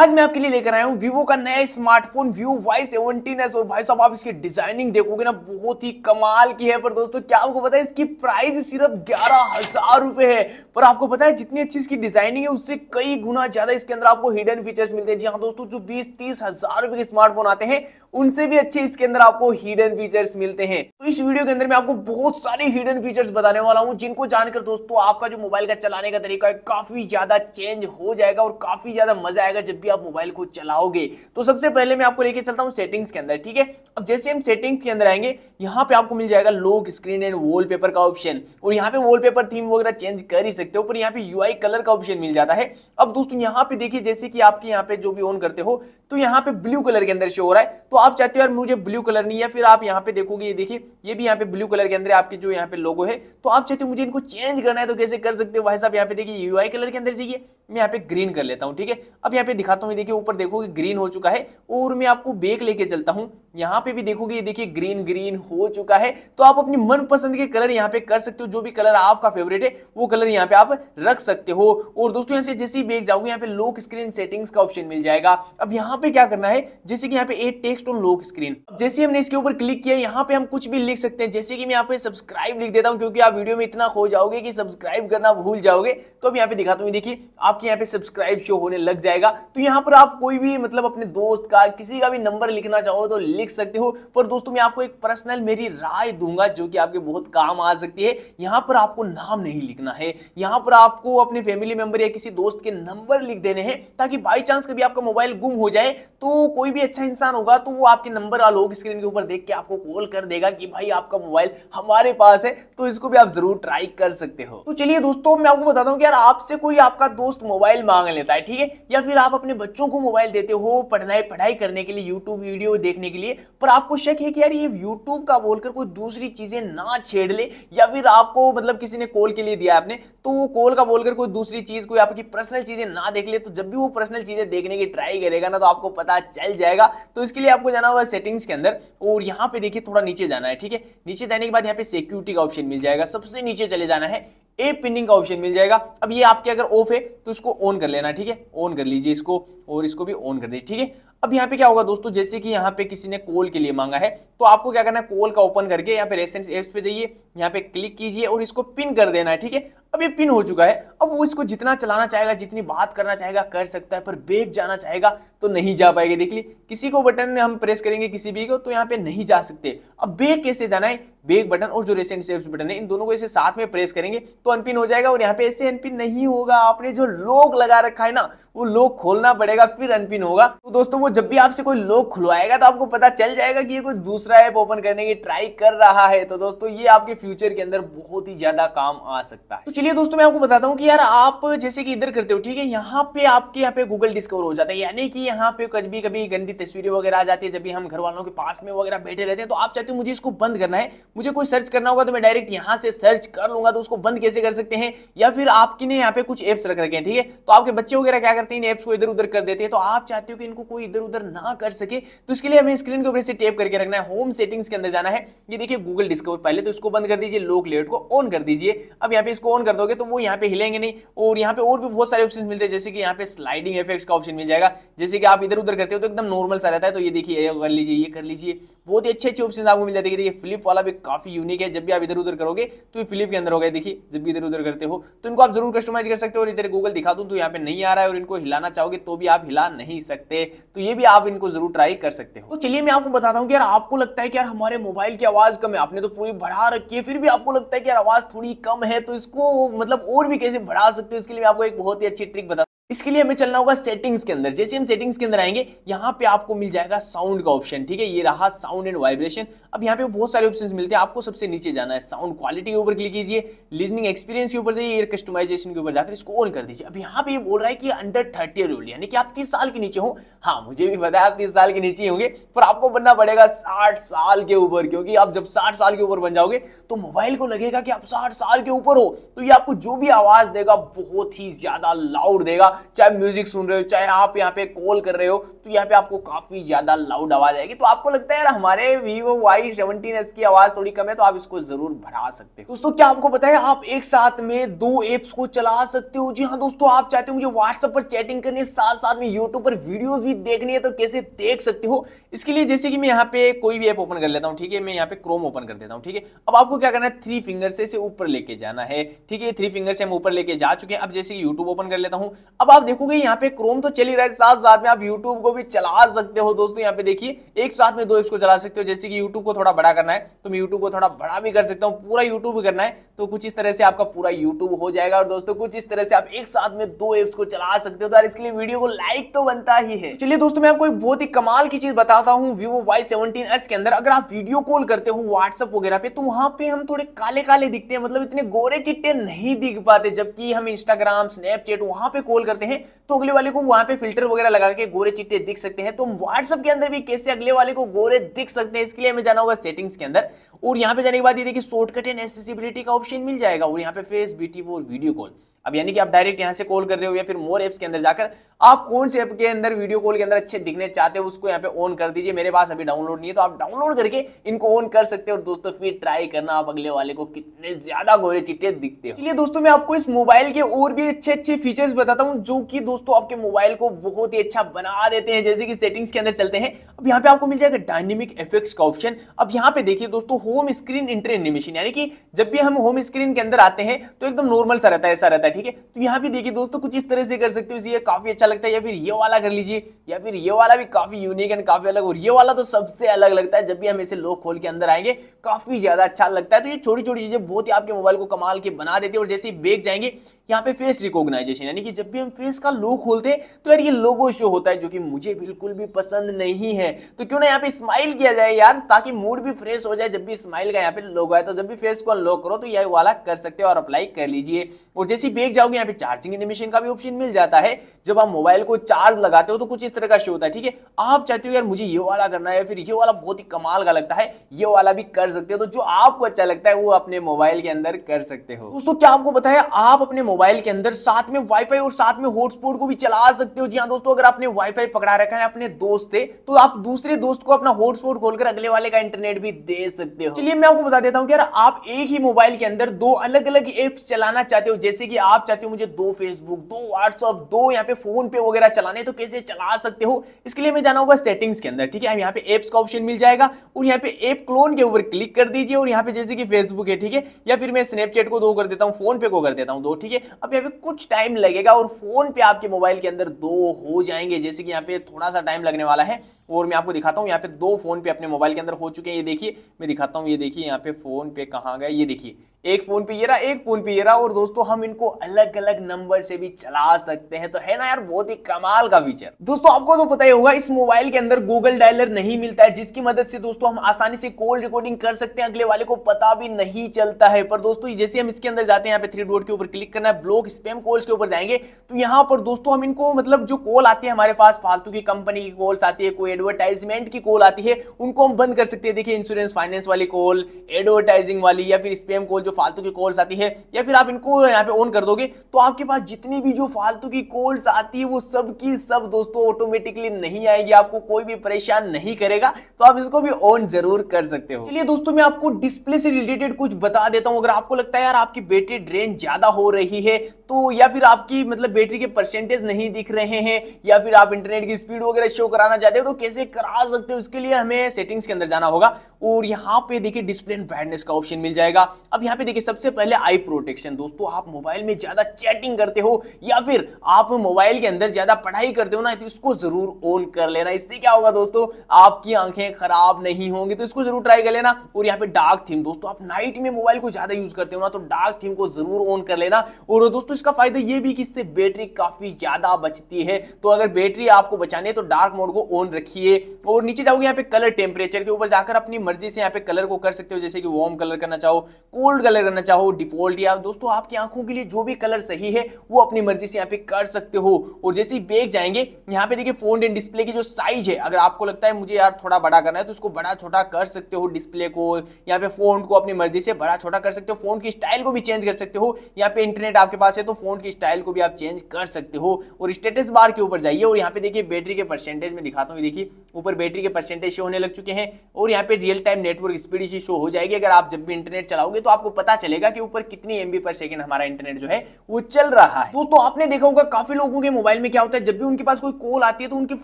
आज मैं आपके लिए लेकर आया हूँ Vivo का नया smartphone Vivo Y seventeen S और भाई साहब आप इसकी डिजाइनिंग देखोगे ना बहुत ही कमाल की है पर दोस्तों क्या आपको पता है इसकी प्राइस सिर्फ ग्यारह हजार रुपए है पर आपको पता है जितनी अच्छी इसकी डिजाइनिंग है उससे कई गुना ज्यादा इसके अंदर आपको हिडन फीचर्स मिलते हैं जी हाँ दोस्तों जो बीस तीस हजार रुपए के स्मार्टफोन आते हैं उनसे भी अच्छे इसके अंदर आपको हिडन फीचर्स मिलते हैं तो इस वीडियो के अंदर मैं आपको बहुत सारे हिडन फीचर्स बताने वाला हूँ जिनको जानकर दोस्तों आपका जो मोबाइल का चलाने का तरीका है काफी ज्यादा चेंज हो जाएगा और काफी ज्यादा मजा आएगा जब भी आप मोबाइल को चलाओगे तो सबसे पहले मैं आपको लेके चलता हूँ सेटिंग्स के अंदर ठीक है अब जैसे हम सेटिंग्स के अंदर आएंगे यहाँ पे आपको मिल जाएगा लोक स्क्रीन एंड वॉल का ऑप्शन और यहाँ पे वॉल थीम वगैरह चेंज कर ही सकते हो पर यहाँ पे यू कलर का ऑप्शन मिल जाता है अब दोस्तों यहाँ पे देखिए जैसे कि आपके यहाँ पे जो भी ऑन करते हो तो यहाँ पे ब्लू कलर के अंदर शो हो रहा है तो आप चाहते हो यार मुझे ब्लू कलर नहीं है फिर आप यहाँ पे देखोगे ये देखिए ये भी यहाँ पे ब्लू कलर के अंदर आपके जो यहाँ पे लोगो है तो आप चाहते हो मुझे इनको चेंज करना है तो कैसे कर सकते हो भाई साहब यहाँ पे देखिए यूआई कलर के अंदर चाहिए मैं यहाँ पे ग्रीन कर लेता हूँ ठीक है अब यहाँ पे दिखाता हूँ देखिए ऊपर देखोगे ग्रीन हो चुका है और मैं आपको बेक लेके चलता हूँ यहाँ पे भी देखोगे ये देखिए ग्रीन ग्रीन हो चुका है तो आप अपनी मनपसंद के कलर यहाँ पे कर सकते हो जो भी कलर आपका फेवरेट है वो कलर यहाँ पे आप रख सकते हो और दोस्तों यहाँ से जैसे ही बेक जाओगे यहाँ पे लॉक स्क्रीन सेटिंग्स का ऑप्शन मिल जाएगा अब यहाँ पे क्या करना है जैसे कि यहाँ पे add text on lock screen जैसे हमने इसके ऊपर क्लिक किया यहाँ पे हम कुछ भी लिख सकते हैं जैसे कि मैं यहाँ पे सब्सक्राइब लिख देता हूँ क्योंकि आप वीडियो में इतना खो जाओगे कि सब्सक्राइब करना भूल जाओगे तो अब यहाँ पे दिखाता हूँ देखिए आप आपके यहाँ पे सब्सक्राइब शो होने लग जाएगा तो यहाँ पर आप कोई भी मतलब अपने दोस्त का किसी का भी नंबर लिखना चाहो तो लिख सकते हो पर दोस्तों मैं आपको एक पर्सनल मेरी राय दूंगा जो कि आपके बहुत काम आ सकती है यहाँ पर आपको नाम नहीं लिखना है यहाँ पर आपको अपने फैमिली मेंबर या किसी दोस्त के नंबर लिख देने हैं ताकि बाई चांस कभी आपका मोबाइल गुम हो जाए तो कोई भी अच्छा इंसान होगा तो वो आपके नंबर वाला लोग स्क्रीन के ऊपर देख के आपको कॉल कर देगा कि भाई आपका मोबाइल हमारे पास है तो इसको भी आप जरूर ट्राई कर सकते हो तो चलिए दोस्तों मैं आपको बताता हूँ कि यार आपसे कोई आपका दोस्त दोस्त मोबाइल मांग लेता है ठीक है या फिर आप अपने बच्चों को मोबाइल देते हो पढ़ाई पढ़ाई करने के लिए यूट्यूब वीडियो देखने के लिए पर आपको शक है कि यार ये यूट्यूब का बोलकर कोई दूसरी चीज़ें ना छेड़ ले या फिर आपको मतलब किसी ने कॉल के लिए दिया आपने तो वो कॉल का बोलकर कोई दूसरी चीज़ कोई आपकी पर्सनल चीज़ें ना देख ले तो जब भी वो पर्सनल चीज़ें देखने की ट्राई करेगा ना तो आपको पता चल जाएगा तो इसके लिए आपको जाना होगा सेटिंग्स के अंदर और यहाँ पे देखिए थोड़ा नीचे जाना है ठीक है नीचे जाने के बाद यहाँ पे सिक्योरिटी का ऑप्शन मिल जाएगा सबसे नीचे चले जाना है ए पिनिंग का ऑप्शन मिल जाएगा अब ये आपके अगर ऑफ है तो इसको ऑन कर लेना ठीक है ऑन कर लीजिए इसको और इसको भी ऑन कर दीजिए ठीक है अब यहाँ पे क्या होगा दोस्तों जैसे कि यहाँ पे किसी ने कॉल के लिए मांगा है तो आपको क्या करना है कॉल का ओपन करके यहाँ पे रेसेंस एप्स पे जाइए यहाँ पे क्लिक कीजिए और इसको पिन कर देना है ठीक है अब ये पिन हो चुका है अब वो इसको जितना चलाना चाहेगा जितनी बात करना चाहेगा कर सकता है पर बेग जाना चाहेगा तो नहीं जा पाएगा देख ली किसी को बटन हम प्रेस करेंगे किसी भी को तो यहाँ पे नहीं जा सकते अब बेग कैसे जाना है बेग बटन और जो रेसेंट सेव्स बटन है इन दोनों को ऐसे साथ में प्रेस करेंगे तो अनपिन हो जाएगा और यहाँ पे ऐसे अनपिन नहीं होगा आपने जो लोग लगा रखा है ना वो लॉक खोलना पड़ेगा फिर अनपिन होगा तो दोस्तों वो जब भी आपसे कोई लोक खुलवाएगा तो आपको पता चल जाएगा कि ये कोई दूसरा ऐप ओपन करने की ट्राई कर रहा है तो दोस्तों ये आपके फ्यूचर के अंदर बहुत ही ज्यादा काम आ सकता है तो चलिए दोस्तों मैं आपको बताता हूँ कि यार आप जैसे कि इधर करते हो ठीक है यहाँ पे आपके यहाँ पे गूगल डिस्कवर हो जाता है यानी कि यहाँ पे कभी कभी गंदी तस्वीरें वगैरह आ जाती है जब भी हम घर वालों के पास में वगैरह बैठे रहते हैं तो आप चाहते हो मुझे इसको बंद करना है मुझे कोई सर्च करना होगा तो मैं डायरेक्ट यहाँ से सर्च कर लूंगा तो उसको बंद कैसे कर सकते हैं या फिर आपकी ने यहाँ पे कुछ एप्स रख रखे हैं ठीक है तो आपके बच्चे वगैरह क्या करते हैं इन ऐप्स को इधर उधर कर देते हैं तो आप चाहते हो कि इनको कोई इधर उधर ना कर सके तो इसके लिए हमें स्क्रीन के ऊपर से टेप करके रखना है होम सेटिंग्स के अंदर जाना है ये देखिए गूगल डिस्कवर पहले तो इसको बंद कर दीजिए लोक लेट को ऑन कर दीजिए अब यहाँ पे इसको ऑन कर दोगे तो वो यहाँ पे हिलेंगे नहीं और यहाँ पे और भी बहुत सारे ऑप्शन मिलते हैं जैसे कि यहाँ पे स्लाइडिंग इफेक्ट्स का ऑप्शन मिल जाएगा जैसे कि आप इधर उधर करते हो तो एकदम नॉर्मल सा रहता है तो ये देखिए ये कर लीजिए ये कर लीजिए बहुत ही अच्छे अच्छे ऑप्शन आपको मिल जाते हैं देखिए फ्लिप वाला भी काफी यूनिक है जब भी आप इधर उधर करोगे तो ये फ्लिप के अंदर हो गए देखिए जब भी इधर उधर करते हो तो इनको आप जरूर कस्टमाइज कर सकते हो और इधर गूगल दिखा दूँ तो यहाँ पे नहीं आ रहा है और इनको को हिलाना चाहोगे तो भी आप हिला नहीं सकते तो ये भी आप इनको जरूर ट्राई कर सकते हो तो चलिए मैं आपको बताता हूँ कि यार आपको लगता है कि यार हमारे मोबाइल की आवाज कम है आपने तो पूरी बढ़ा रखी है फिर भी आपको लगता है कि यार आवाज थोड़ी कम है तो इसको मतलब और भी कैसे बढ़ा सकते हो इसके लिए आपको एक बहुत ही अच्छी ट्रिक बता इसके लिए हमें चलना होगा सेटिंग्स के अंदर जैसे हम सेटिंग्स के अंदर आएंगे यहाँ पे आपको मिल जाएगा साउंड का ऑप्शन ठीक है ये रहा साउंड एंड वाइब्रेशन अब यहाँ पे बहुत सारे ऑप्शन मिलते हैं आपको सबसे नीचे जाना है साउंड क्वालिटी के ऊपर क्लिक कीजिए लिजनिंग एक्सपीरियंस के ऊपर जाइए कस्टमाइजेशन के ऊपर जाकर इसको ऑन कर दीजिए अब यहाँ पे ये बोल रहा है कि अंडर थर्टी रूल यानी कि आप तीस साल के नीचे हो हाँ मुझे भी बताया आप तीस साल के नीचे होंगे पर आपको बनना पड़ेगा साठ साल के ऊपर क्योंकि आप जब साठ साल के ऊपर बन जाओगे तो मोबाइल को लगेगा कि आप साठ साल के ऊपर हो तो ये आपको जो भी आवाज देगा बहुत ही ज्यादा लाउड देगा चाहे म्यूजिक सुन रहे हो चाहे आप यहाँ पे कॉल कर रहे हो तो यहाँ पे आपको काफी ज्यादा लाउड आवाज आएगी तो आपको लगता है यार हमारे वीवो वाई सेवनटीन की आवाज थोड़ी कम है तो आप इसको जरूर बढ़ा सकते हो दोस्तों क्या आपको पता है आप एक साथ में दो एप्स को चला सकते हो जी हाँ दोस्तों आप चाहते हो मुझे व्हाट्सएप पर चैटिंग करनी है साथ साथ में यूट्यूब पर वीडियोस भी देखनी है तो कैसे देख सकते हो इसके लिए जैसे कि मैं यहाँ पे कोई भी ऐप ओपन कर लेता हूँ ठीक है मैं यहाँ पे क्रोम ओपन कर देता हूँ ठीक है अब आपको क्या करना है थ्री फिंगर से इसे ऊपर लेके जाना है ठीक है थ्री फिंगर से हम ऊपर लेके जा चुके हैं अब जैसे कि यूट्यूब ओपन कर लेता हूँ अब आप देखोगे यहाँ पे क्रोम तो चली रहा है साथ साथ में आप यूट्यूब को भी चला सकते हो दोस्तों यहाँ पे देखिए एक साथ में दो एप्स को चला सकते हो जैसे कि यूट्यूब को थोड़ा बड़ा करना है तो मैं यूट्यूब को थोड़ा बड़ा भी कर सकता हूँ पूरा यूट्यूब भी करना है तो कुछ इस तरह से आपका पूरा यूट्यूब हो जाएगा और दोस्तों कुछ इस तरह से आप एक साथ में दो एप्स को चला सकते हो तो यार इसके लिए वीडियो को लाइक तो बनता ही है चलिए दोस्तों मैं आपको एक बहुत ही कमाल की चीज बता बताता हूँ वीवो वाई सेवनटीन एस के अंदर अगर आप वीडियो कॉल करते हो व्हाट्सअप वगैरह पे तो वहाँ पे हम थोड़े काले काले दिखते हैं मतलब इतने गोरे चिट्टे नहीं दिख पाते जबकि हम इंस्टाग्राम स्नैपचैट वहाँ पे कॉल करते हैं तो अगले वाले को वहाँ पे फिल्टर वगैरह लगा के गोरे चिट्टे दिख सकते हैं तो हम व्हाट्सअप के अंदर भी कैसे अगले वाले को गोरे दिख सकते हैं इसके लिए हमें जाना होगा सेटिंग्स के अंदर और यहाँ पे जाने के बाद ये देखिए शॉर्टकट एंड एसेसिबिलिटी का ऑप्शन मिल जाएगा और यहाँ पे फेस बीटी और वीडियो कॉल अब यानी कि आप डायरेक्ट यहां से कॉल कर रहे हो या फिर मोर एप्स के अंदर जाकर आप कौन से ऐप के अंदर वीडियो कॉल के अंदर अच्छे दिखने चाहते हो उसको यहाँ पे ऑन कर दीजिए मेरे पास अभी डाउनलोड नहीं है तो आप डाउनलोड करके इनको ऑन कर सकते हो और दोस्तों फिर ट्राई करना आप अगले वाले को कितने ज्यादा गोरे चिट्टे दिखते हो चलिए दोस्तों मैं आपको इस मोबाइल के और भी अच्छे अच्छे फीचर्स बताता हूँ जो कि दोस्तों आपके मोबाइल को बहुत ही अच्छा बना देते हैं जैसे कि सेटिंग्स के अंदर चलते हैं अब यहाँ पे आपको मिल जाएगा डायनेमिक इफेक्ट्स का ऑप्शन अब यहाँ पे देखिए दोस्तों होम स्क्रीन इंटर एनिमेशन यानी कि जब भी हम होम स्क्रीन के अंदर आते हैं तो एकदम नॉर्मल सा रहता है ऐसा रहता है ठीक है तो यहाँ भी देखिए दोस्तों कुछ इस तरह से कर सकते हो इसे काफी अच्छा लगता है या फिर ये वाला कर लीजिए या फिर ये वाला भी काफी यूनिक एंड काफी अलग और ये वाला तो सबसे अलग लगता है जब भी हम इसे लोग खोल के अंदर आएंगे काफी ज्यादा अच्छा लगता है तो ये छोटी छोटी चीजें बहुत ही आपके मोबाइल को कमाल के बना देती है और जैसे ही बेग जाएंगे यहाँ पे फेस रिकॉग्नाइजेशन यानी कि जब भी हम फेस का लोग खोलते हैं तो यार ये लोगो शो होता है जो कि मुझे बिल्कुल भी पसंद नहीं है तो क्यों ना यहाँ पे स्माइल किया जाए यार ताकि मूड भी फ्रेश हो जाए जब भी स्माइल का यहाँ पे लोग आए तो जब भी फेस को अनलॉक करो तो यह वाला कर सकते हो और अप्लाई कर लीजिए और जैसी देख जाओगे यहाँ पे चार्जिंग एनिमेशन का भी ऑप्शन मिल जाता है जब आप मोबाइल को चार्ज लगाते हो तो कुछ इस तरह का शो होता है ठीक है आप चाहते हो यार मुझे ये वाला करना है फिर ये वाला बहुत ही कमाल का लगता है ये वाला भी कर सकते हो तो जो आपको अच्छा लगता है वो अपने मोबाइल के अंदर कर सकते हो दोस्तों क्या आपको बताया आप अपने मोबाइल के अंदर साथ में वाईफाई और साथ में हॉटस्पॉट को भी चला सकते हो जी हाँ दोस्तों अगर आपने वाईफाई पकड़ा रखा है अपने दोस्त से तो आप दूसरे दोस्त को अपना हॉटस्पॉट खोलकर अगले वाले का इंटरनेट भी दे सकते हो चलिए मैं आपको बता देता हूँ कि यार आप एक ही मोबाइल के अंदर दो अलग अलग एप्स चलाना चाहते हो जैसे कि आप आप चाहते हो मुझे दो फेसबुक दो व्हाट्सअप दो यहाँ पे फोन पे वगैरह चलाने तो कैसे चला सकते हो इसके लिए मैं जाना होगा सेटिंग्स के अंदर ठीक है यहाँ पे एप्स का ऑप्शन मिल जाएगा और यहाँ पे एप क्लोन के ऊपर क्लिक कर दीजिए और यहाँ पे जैसे कि फेसबुक है ठीक है या फिर मैं स्नैपचैट को दो कर देता हूँ फोन पे को कर देता हूँ दो ठीक है अब यहाँ पे कुछ टाइम लगेगा और फोन पे आपके मोबाइल के अंदर दो हो जाएंगे जैसे कि यहाँ पे थोड़ा सा टाइम लगने वाला है और मैं आपको दिखाता हूँ यहाँ पे दो फोन पे अपने मोबाइल के अंदर हो चुके हैं ये देखिए मैं दिखाता हूँ ये देखिए यहाँ पे फोन पे कहाँ गए ये देखिए एक फोन पे ये रहा एक फोन पे ये रहा और दोस्तों हम इनको अलग अलग नंबर से भी चला सकते हैं तो है ना यार बहुत ही कमाल का फीचर दोस्तों आपको तो पता ही होगा इस मोबाइल के अंदर गूगल डायलर नहीं मिलता है जिसकी मदद से दोस्तों हम आसानी से कॉल रिकॉर्डिंग कर सकते हैं अगले वाले को पता भी नहीं चलता है पर दोस्तों जैसे हम इसके अंदर जाते हैं यहाँ पे थ्री डॉट के ऊपर क्लिक करना है ब्लॉक स्पेम कॉल्स के ऊपर जाएंगे तो यहाँ पर दोस्तों हम इनको मतलब जो कॉल आती है हमारे पास फालतू की कंपनी की कॉल्स आती है कोई एडवर्टाइजमेंट की कॉल आती है उनको हम बंद कर सकते हैं देखिए इंश्योरेंस फाइनेंस वाली कॉल एडवर्टाइजिंग वाली या फिर स्पेम कॉल जो फालतू की कॉल्स आती है या फिर आप इनको यहाँ पे ऑन कर दोगे तो आपके पास जितनी भी जो फालतू की कॉल्स आती है वो सब की सब दोस्तों ऑटोमेटिकली नहीं आएगी आपको कोई भी परेशान नहीं करेगा तो आप इसको भी ऑन जरूर कर सकते हो चलिए दोस्तों मैं आपको डिस्प्ले से रिलेटेड कुछ बता देता हूँ अगर आपको लगता है यार आपकी बैटरी ड्रेन ज्यादा हो रही है तो या फिर आपकी मतलब बैटरी के परसेंटेज नहीं दिख रहे हैं या फिर आप इंटरनेट की स्पीड वगैरह शो कराना चाहते हो तो कैसे करा सकते हो इसके लिए हमें सेटिंग्स के अंदर जाना होगा और यहाँ पे देखिए डिस्प्ले एंड ब्राइटनेस का ऑप्शन मिल जाएगा अब यहाँ पे देखिए सबसे पहले आई प्रोटेक्शन दोस्तों आप मोबाइल में ज़्यादा चैटिंग करते हो या फिर आप मोबाइल के अंदर ज़्यादा पढ़ाई करते हो ना तो इसको ज़रूर ऑन कर लेना इससे क्या होगा दोस्तों आपकी आंखें खराब नहीं होंगी तो इसको ज़रूर ट्राई कर लेना और यहाँ पे डार्क थीम दोस्तों आप नाइट में मोबाइल को ज़्यादा यूज़ करते हो ना तो डार्क थीम को ज़रूर ऑन कर लेना और दोस्तों इसका फायदा ये भी कि इससे बैटरी काफ़ी ज़्यादा बचती है तो अगर बैटरी आपको बचानी है तो डार्क मोड को ऑन रखिए और नीचे जाओगे यहाँ पे कलर टेम्परेचर के ऊपर जाकर अपनी मर्जी से यहाँ पे कलर को कर सकते हो जैसे कि वार्म कलर करना चाहो कोल्ड कलर करना चाहो डिफॉल्ट या दोस्तों आपकी आंखों के लिए जो भी कलर सही है वो अपनी मर्जी से यहाँ पे कर सकते हो और जैसे ही बेग जाएंगे यहाँ पे देखिए फोन एंड डिस्प्ले की जो साइज है अगर आपको लगता है मुझे यार थोड़ा बड़ा करना है तो उसको बड़ा छोटा कर सकते हो डिस्प्ले को यहाँ पे फोन को अपनी मर्जी से बड़ा छोटा कर सकते हो फोन की स्टाइल को भी चेंज कर सकते हो यहाँ पे इंटरनेट आपके पास है तो फोन की स्टाइल को भी आप चेंज कर सकते हो और स्टेटस बार के ऊपर जाइए और यहाँ पे देखिए बैटरी के परसेंटेज में दिखाता हूँ देखिए ऊपर बैटरी के परसेंटेज होने लग चुके हैं और यहाँ पे रियल टाइम नेटवर्क स्पीड इसी शो हो जाएगी अगर आप जब भी इंटरनेट चलाओगे तो आपको पता चलेगा कि ऊपर कितनी एमबी पर सेकंड हमारा इंटरनेट जो है वो चल रहा है दोस्तों आपने देखा होगा काफी लोगों के मोबाइल में क्या होता है जब भी उनके पास कोई कॉल आती है तो उनकी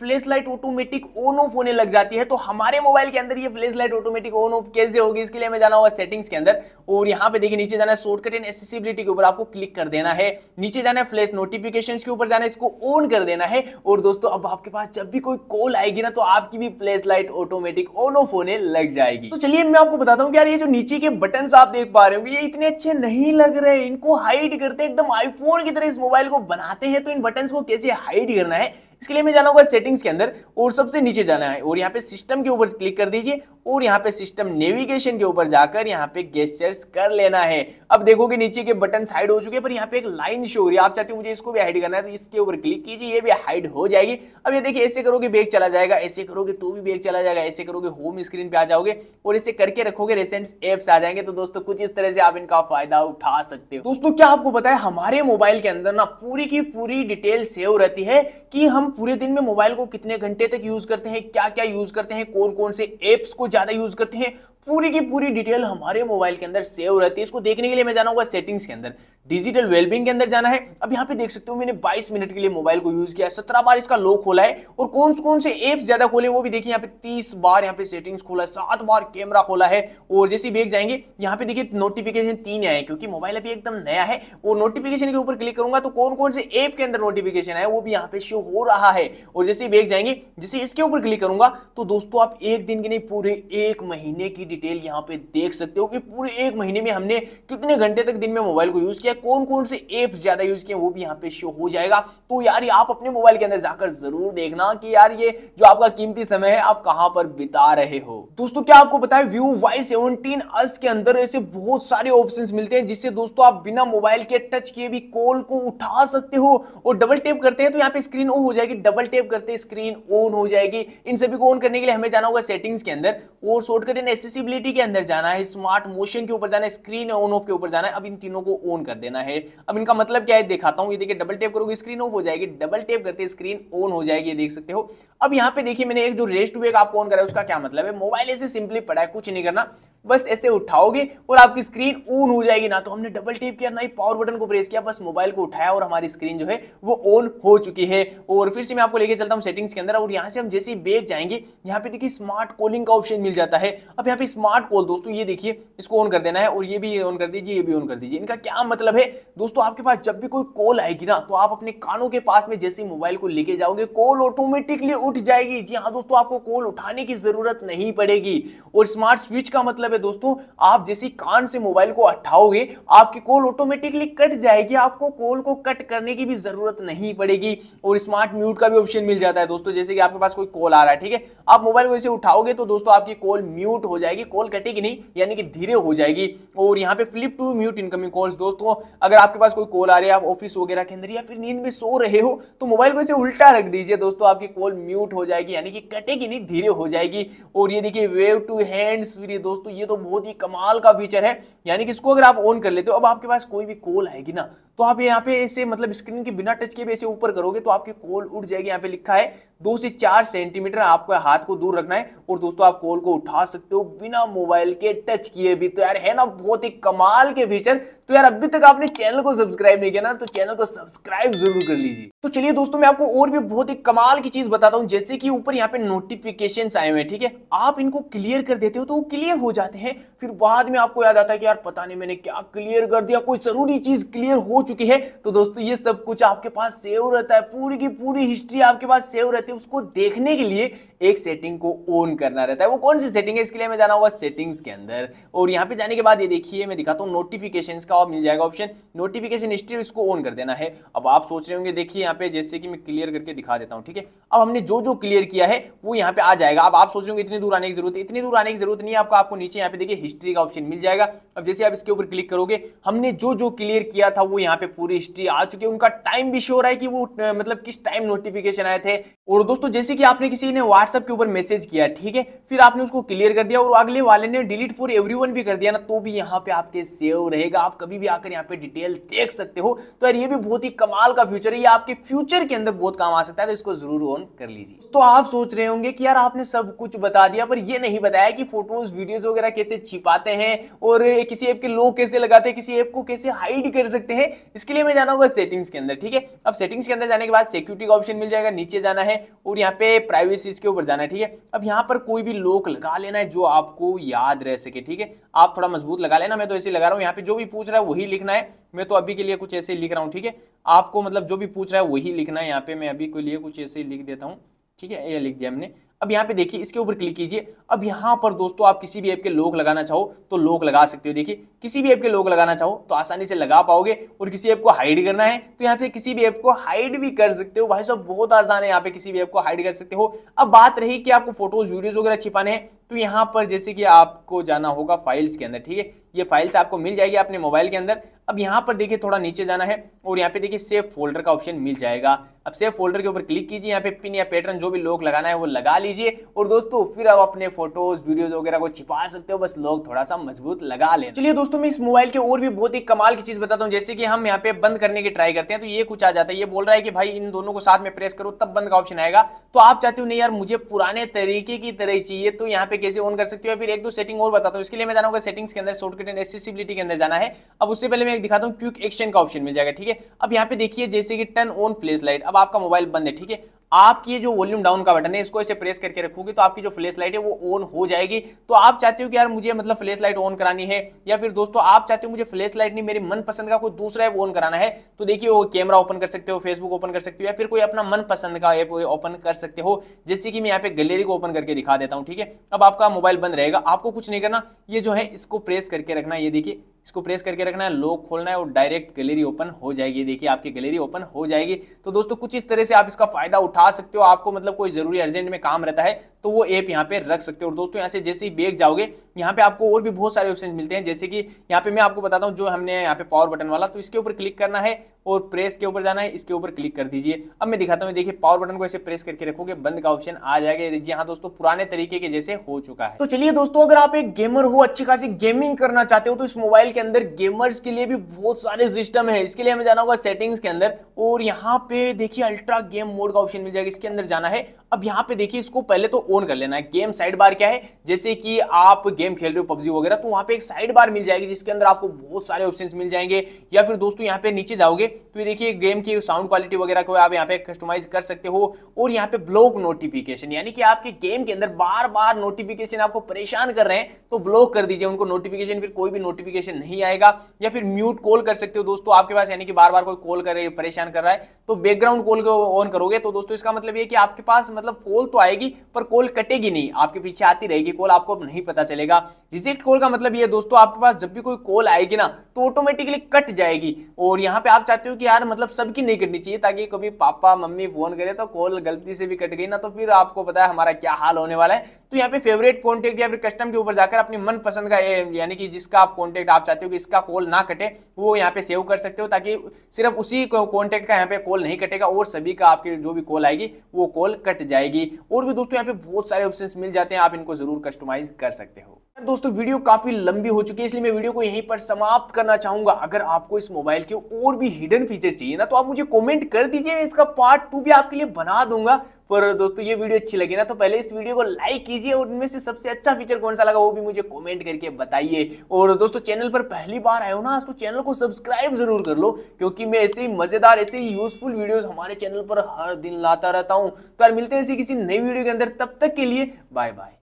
flash light automatic on off होने लग जाती है तो हमारे मोबाइल के अंदर ये flash light automatic on off कैसे होगी इसके लिए हमें जाना होगा सेटिंग्स के अंदर और यहाँ पे देखिए नीचे जाना है शॉर्टकट एंड एसेसिबिलिटी के ऊपर आपको क्लिक कर देना है नीचे जाना है फ्लैश नोटिफिकेशन के ऊपर जाना है इसको ऑन कर देना है और दोस्तों अब आपके पास जब भी कोई कॉल आएगी ना तो आपकी भी flash light automatic on off होने लग जाए आएगी तो चलिए मैं आपको बताता हूँ यार ये जो नीचे के बटन आप देख पा रहे हो ये इतने अच्छे नहीं लग रहे इनको हाइड करते एकदम आईफोन की तरह इस मोबाइल को बनाते हैं तो इन बटन को कैसे हाइड करना है इसके लिए मैं जाना होगा सेटिंग्स के अंदर और सबसे नीचे जाना है और यहाँ पे सिस्टम के ऊपर क्लिक कर दीजिए और यहाँ पे सिस्टम नेविगेशन के ऊपर जाकर यहाँ पे गेस्टर्स कर लेना है अब देखोगे नीचे के बटन साइड हो चुके हैं पर यहाँ पे एक लाइन शो हो रही है आप चाहते हो मुझे इसको भी हाइड करना है तो इसके ऊपर क्लिक कीजिए ये भी हाइड हो जाएगी अब ये देखिए ऐसे करोगे बैग चला जाएगा ऐसे करोगे तो भी बैग चला जाएगा ऐसे करोगे होम स्क्रीन पे आ जाओगे और इसे करके रखोगे रेसेंट एप्स आ जाएंगे तो दोस्तों कुछ इस तरह से आप इनका फायदा उठा सकते हो दोस्तों क्या आपको बताया हमारे मोबाइल के अंदर ना पूरी की पूरी डिटेल सेव रहती है कि हम हम पूरे दिन में मोबाइल को कितने घंटे तक यूज करते हैं क्या क्या यूज करते हैं कौन कौन से एप्स को ज्यादा यूज करते हैं पूरी की पूरी डिटेल हमारे मोबाइल के अंदर सेव रहती है इसको देखने के लिए मैं जाना होगा सेटिंग्स के अंदर डिजिटल वेलबिंग के अंदर जाना है अब यहाँ पे देख सकते हो मैंने 22 मिनट के लिए मोबाइल को यूज किया सत्रह बार इसका लॉक खोला है और कौन कौन से एप्स ज्यादा खोले वो भी देखिए यहाँ पे तीस बार यहाँ पे सेटिंग्स खोला है सात बार कैमरा खोला है और जैसे बेग जाएंगे यहाँ पे देखिए नोटिफिकेशन तीन आए क्योंकि मोबाइल अभी एकदम नया है और नोटिफिकेशन के ऊपर क्लिक करूंगा तो कौन कौन से एप के अंदर नोटिफिकेशन है वो भी यहाँ पे शो हो रहा है और जैसे बेग जाएंगे जैसे इसके ऊपर क्लिक करूंगा तो दोस्तों आप एक दिन के नहीं पूरे एक महीने की डिटेल यहाँ पे देख सकते हो कि पूरे एक महीने में हमने कितने घंटे तक दिन में मोबाइल को यूज़ किया कौन कौन से एप्स ज़्यादा यूज़ किए वो भी यहाँ पे शो हो जाएगा तो यार ये आप अपने मोबाइल के अंदर जाकर ज़रूर देखना कि यार ये जो आपका कीमती समय है आप कहाँ पर बिता रहे हो दोस्तों क्या आपको पता है व्यू वाई सेवनटीन अस के अंदर ऐसे बहुत सारे ऑप्शन मिलते हैं जिससे दोस्तों आप बिना मोबाइल के टच किए भी कॉल को उठा सकते हो और डबल टेप करते हैं तो यहाँ पे स्क्रीन ऑन हो जाएगी डबल टेप करते स्क्रीन ऑन हो जाएगी इन सभी को ऑन करने के लिए हमें जाना होगा सेटिंग्स के अंदर और शॉर्टकट इन एसेसिबिलिटी सेंसिबिलिटी के अंदर जाना है स्मार्ट मोशन के ऊपर जाना है स्क्रीन ऑन ऑफ के ऊपर जाना है अब इन तीनों को ऑन कर देना है अब इनका मतलब क्या है दिखाता हूँ ये देखिए डबल टेप करोगे स्क्रीन ऑफ हो जाएगी डबल टेप करते स्क्रीन ऑन हो जाएगी देख सकते हो अब यहाँ पे देखिए मैंने एक जो रेस्ट वेक आपको ऑन करा है उसका क्या मतलब है मोबाइल ऐसे सिंपली पड़ा है कुछ नहीं करना बस ऐसे उठाओगे और आपकी स्क्रीन ऑन हो जाएगी ना तो हमने डबल टेप किया ना ही पावर बटन को प्रेस किया बस मोबाइल को उठाया और हमारी स्क्रीन जो है वो ऑन हो चुकी है और फिर से मैं आपको लेके चलता हूँ सेटिंग्स के अंदर और यहाँ से हम जैसे बेग जाएंगे यहाँ पे देखिए स्मार्ट कॉलिंग का ऑप्शन मिल जाता है अब यहाँ पे स्मार्ट कॉल दोस्तों ये देखिए इसको ऑन कर देना है और ये भी ऑन कर दीजिए ये भी ऑन कर दीजिए इनका क्या मतलब है दोस्तों आपके पास जब भी कोई कॉल आएगी ना तो आप अपने कानों के पास में जैसे मोबाइल को लेके जाओगे कॉल ऑटोमेटिकली उठ जाएगी जी हाँ दोस्तों आपको कॉल उठाने की जरूरत नहीं पड़ेगी और स्मार्ट स्विच का मतलब मतलब है दोस्तों आप जैसी कान से मोबाइल को हटाओगे आपकी कॉल ऑटोमेटिकली कट जाएगी आपको कॉल को कट करने की भी जरूरत नहीं पड़ेगी और स्मार्ट म्यूट का भी ऑप्शन मिल जाता है दोस्तों जैसे कि आपके पास कोई कॉल आ रहा है ठीक है आप मोबाइल को जैसे उठाओगे तो दोस्तों आपकी कॉल म्यूट हो जाएगी कॉल कटेगी नहीं यानी कि धीरे हो जाएगी और यहाँ पे flip to mute incoming calls दोस्तों अगर आपके पास कोई कॉल आ रही है आप ऑफिस वगैरह के अंदर या फिर नींद में सो रहे हो तो मोबाइल को इसे उल्टा रख दीजिए दोस्तों आपकी कॉल म्यूट हो जाएगी यानी कि कटेगी नहीं धीरे हो जाएगी और ये देखिए वेव टू हैंड्स दोस्तों ये तो बहुत ही कमाल का फीचर है यानी कि इसको अगर आप ऑन कर लेते हो अब आपके पास कोई भी कॉल आएगी ना तो आप यहाँ पे ऐसे मतलब स्क्रीन के बिना टच के भी ऐसे ऊपर करोगे तो आपकी कॉल उठ जाएगी यहाँ पे लिखा है दो से चार सेंटीमीटर आपको हाथ को दूर रखना है और दोस्तों आप कॉल को उठा सकते हो बिना मोबाइल के टच किए भी तो यार है ना बहुत ही कमाल के फीचर तो यार अभी तक आपने चैनल को सब्सक्राइब नहीं किया ना तो चैनल को सब्सक्राइब जरूर कर लीजिए तो चलिए दोस्तों मैं आपको और भी बहुत ही कमाल की चीज बताता हूँ जैसे कि ऊपर यहाँ पे नोटिफिकेशन आए हुए ठीक है आप इनको क्लियर कर देते हो तो वो क्लियर हो जाते हैं फिर बाद में आपको याद आता है कि यार पता नहीं मैंने क्या क्लियर कर दिया कोई जरूरी चीज क्लियर हो चुकी है तो दोस्तों ये सब कुछ आपके पास सेव रहता है पूरी की पूरी हिस्ट्री आपके पास सेव रहती है उसको देखने के लिए एक सेटिंग को ऑन करना रहता है वो कौन सी सेटिंग है इसके लिए मैं जाना हुआ सेटिंग्स के अंदर और यहाँ पे जाने के बाद ये देखिए मैं दिखाता हूँ नोटिफिकेशन का मिल जाएगा ऑप्शन नोटिफिकेशन हिस्ट्री इसको ऑन कर देना है अब आप सोच रहे होंगे देखिए यहाँ पे जैसे कि मैं क्लियर करके दिखा देता हूँ ठीक है अब हमने जो जो क्लियर किया है वो यहाँ पे आ जाएगा अब आप सोच रहे होंगे इतनी दूर आने की जरूरत है इतनी दूर आने की जरूरत नहीं है आपको आपको नीचे यहाँ पे देखिए हिस्ट्री का ऑप्शन मिल जाएगा अब जैसे आप इसके ऊपर क्लिक करोगे हमने जो जो क्लियर किया था वो यहाँ यहाँ पे पूरी हिस्ट्री आ चुकी है उनका टाइम भी शोर है कि वो मतलब किस टाइम नोटिफिकेशन आए थे और दोस्तों जैसे कि आपने किसी ने व्हाट्सअप के ऊपर मैसेज किया ठीक है फिर आपने उसको क्लियर कर दिया और अगले वाले ने डिलीट फॉर एवरी भी कर दिया ना तो भी यहाँ पे आपके सेव रहेगा आप कभी भी आकर यहाँ पे डिटेल देख सकते हो तो यार ये भी बहुत ही कमाल का फ्यूचर है ये आपके फ्यूचर के अंदर बहुत काम आ सकता है तो इसको जरूर ऑन कर लीजिए तो आप सोच रहे होंगे कि यार आपने सब कुछ बता दिया पर ये नहीं बताया कि फोटोज वीडियोज वगैरह कैसे छिपाते हैं और किसी ऐप के लोग कैसे लगाते हैं किसी ऐप को कैसे हाइड कर सकते हैं इसके लिए मैं जाना होगा सेटिंग्स के अंदर ठीक है अब सेटिंग्स के अंदर जाने के बाद सिक्योरिटी का ऑप्शन मिल जाएगा नीचे जाना है और यहाँ पे प्राइवेसीज के ऊपर जाना है ठीक है अब यहाँ पर कोई भी लोक लगा लेना है जो आपको याद रह सके ठीक है आप थोड़ा मजबूत लगा लेना मैं तो ऐसे लगा रहा हूँ यहाँ पे जो भी पूछ रहा है वही लिखना है मैं तो अभी के लिए कुछ ऐसे लिख रहा हूँ ठीक है आपको मतलब जो भी पूछ रहा है वही लिखना है यहाँ पे मैं अभी के लिए कुछ ऐसे लिख देता हूँ ठीक है ये लिख दिया हमने अब यहाँ पे देखिए इसके ऊपर क्लिक कीजिए अब यहाँ पर दोस्तों आप किसी भी ऐप के लोग लगाना चाहो तो लोग लगा सकते हो देखिए किसी भी ऐप के लोग लगाना चाहो तो आसानी से लगा पाओगे और किसी ऐप को हाइड करना है तो यहाँ पे किसी भी ऐप को हाइड भी कर सकते हो भाई साहब बहुत आसान है यहाँ पे किसी भी ऐप को हाइड कर सकते हो अब बात रही कि आपको फोटोज वीडियोज वगैरह छिपाने हैं तो यहाँ पर जैसे कि आपको जाना होगा फाइल्स के अंदर ठीक है ये फाइल्स आपको मिल जाएगी अपने मोबाइल के अंदर अब यहाँ पर देखिए थोड़ा नीचे जाना है और यहाँ पे देखिए सेव फोल्डर का ऑप्शन मिल जाएगा अब सेव फोल्डर के ऊपर क्लिक कीजिए यहाँ पे पिन या पैटर्न जो भी लॉक लगाना है वो लगा लीजिए और दोस्तों फिर आप अपने फोटोज वीडियोज वगैरह को छिपा सकते हो बस लॉक थोड़ा सा मजबूत लगा ले चलिए दोस्तों मैं इस मोबाइल के और भी बहुत ही कमाल की चीज बताता हूँ जैसे कि हम यहाँ पे बंद करने की ट्राई करते हैं तो ये कुछ आ जाता है ये बोल रहा है कि भाई इन दोनों को साथ में प्रेस करो तब बंद का ऑप्शन आएगा तो आप चाहते हो नहीं यार मुझे पुराने तरीके की तरह चाहिए तो यहाँ पे पे कैसे ऑन कर सकते हो फिर एक दो सेटिंग और बताता हूँ इसके लिए मैं जाना होगा सेटिंग्स के अंदर शॉर्टकट एंड एसेसिबिलिटी के अंदर जाना है अब उससे पहले मैं एक दिखाता हूँ क्विक एक्शन का ऑप्शन मिल जाएगा ठीक है अब यहाँ पे देखिए जैसे कि टर्न ऑन फ्लैश लाइट अब आपका मोबाइल बंद है ठीक है आपकी ये जो वॉल्यूम डाउन का बटन है इसको ऐसे प्रेस करके रखोगे तो आपकी जो फ्लैश लाइट है वो ऑन हो जाएगी तो आप चाहते हो कि यार मुझे मतलब फ्लैश लाइट ऑन करानी है या फिर दोस्तों आप चाहते हो मुझे फ्लैश लाइट नहीं मेरे मनपसंद का कोई दूसरा ऐप ऑन कराना है तो देखिए वो कैमरा ओपन कर सकते हो फेसबुक ओपन कर सकते हो या फिर कोई अपना मनपसंद का ऐप ओपन कर सकते हो जैसे कि मैं यहाँ पे गैलरी को ओपन करके दिखा देता हूँ ठीक है अब आपका मोबाइल बंद रहेगा आपको कुछ नहीं करना ये जो है इसको प्रेस करके रखना ये देखिए इसको प्रेस करके रखना है लॉक खोलना है और डायरेक्ट गैलरी ओपन हो जाएगी देखिए आपकी गैलरी ओपन हो जाएगी तो दोस्तों कुछ इस तरह से आप इसका फायदा उठा सकते हो आपको मतलब कोई जरूरी अर्जेंट में काम रहता है तो वो ऐप यहाँ पे रख सकते हो और दोस्तों यहाँ से जैसे ही बेग जाओगे यहाँ पे आपको और भी बहुत सारे ऑप्शन मिलते हैं जैसे कि यहाँ पे मैं आपको बताता हूँ जो हमने यहाँ पे पावर बटन वाला तो इसके ऊपर क्लिक करना है और प्रेस के ऊपर जाना है इसके ऊपर क्लिक कर दीजिए अब मैं दिखाता हूँ देखिए पावर बटन को ऐसे प्रेस करके रखोगे बंद का ऑप्शन आ जाएगा यहाँ दोस्तों पुराने तरीके के जैसे हो चुका है तो चलिए दोस्तों अगर आप एक गेमर हो अच्छी खासी गेमिंग करना चाहते हो तो इस मोबाइल के अंदर गेमर्स के लिए भी बहुत सारे सिस्टम है इसके लिए हमें जाना होगा सेटिंग्स के अंदर और यहाँ पे देखिए अल्ट्रा गेम मोड का ऑप्शन मिल जाएगा इसके अंदर जाना है अब यहां पे देखिए इसको पहले तो ऑन कर लेना है गेम साइड बार क्या है जैसे कि आप गेम खेल रहे हो पब्जी वगैरह तो वहां पे एक साइड बार मिल जाएगी जिसके अंदर आपको बहुत सारे ऑप्शन मिल जाएंगे या फिर दोस्तों यहां पे नीचे जाओगे तो ये देखिए गेम की साउंड क्वालिटी वगैरह को आप यहाँ पे कस्टमाइज कर सकते हो और यहाँ पे ब्लॉक नोटिफिकेशन यानी कि आपके गेम के अंदर बार बार नोटिफिकेशन आपको परेशान कर रहे हैं तो ब्लॉक कर दीजिए उनको नोटिफिकेशन फिर कोई भी नोटिफिकेशन नहीं आएगा या फिर म्यूट कॉल कर सकते हो दोस्तों आपके पास यानी कि बार बार कोई कॉल कर रहे परेशान कर रहा है तो बैकग्राउंड कॉल को ऑन करोगे तो दोस्तों इसका मतलब ये कि आपके पास मतलब कॉल तो आएगी पर कॉल कटेगी नहीं आपके पीछे आती रहेगी कॉल आपको नहीं पता चलेगा रिजेक्ट कॉल का मतलब ये दोस्तों आपके पास जब भी कोई कॉल आएगी ना तो ऑटोमेटिकली कट जाएगी और यहाँ पे आप चाहते हो कि यार मतलब सबकी नहीं कटनी चाहिए ताकि कभी पापा मम्मी फोन करे तो कॉल गलती से भी कट गई ना तो फिर आपको पता है हमारा क्या हाल होने वाला है तो यहाँ पे फेवरेट कॉन्टेक्ट या फिर कस्टम के ऊपर जाकर अपनी मन पसंद का यानी कि जिसका आप कॉन्टेक्ट आप चाहते हो कि इसका कॉल ना कटे वो यहाँ पे सेव कर सकते हो ताकि सिर्फ उसी कॉन्टेक्ट का यहाँ पे कॉल नहीं कटेगा और सभी का आपके जो भी कॉल आएगी वो कॉल कट जाएगी और भी दोस्तों यहाँ पे बहुत सारे ऑप्शन मिल जाते हैं आप इनको जरूर कस्टमाइज कर सकते हो दोस्तों वीडियो काफी लंबी हो चुकी है इसलिए मैं वीडियो को यहीं पर समाप्त करना चाहूंगा अगर आपको इस मोबाइल के और भी हिडन फीचर चाहिए ना तो आप मुझे कमेंट कर दीजिए मैं इसका पार्ट टू भी आपके लिए बना दूंगा पर दोस्तों ये वीडियो अच्छी लगी ना तो पहले इस वीडियो को लाइक कीजिए और इनमें से सबसे अच्छा फीचर कौन सा लगा वो भी मुझे कमेंट करके बताइए और दोस्तों चैनल पर पहली बार आए हो ना तो चैनल को सब्सक्राइब जरूर कर लो क्योंकि मैं ऐसे ही मजेदार ऐसे ही यूजफुल वीडियोस हमारे चैनल पर हर दिन लाता रहता हूँ तो यार मिलते हैं ऐसी किसी नई वीडियो के अंदर तब तक के लिए बाय बाय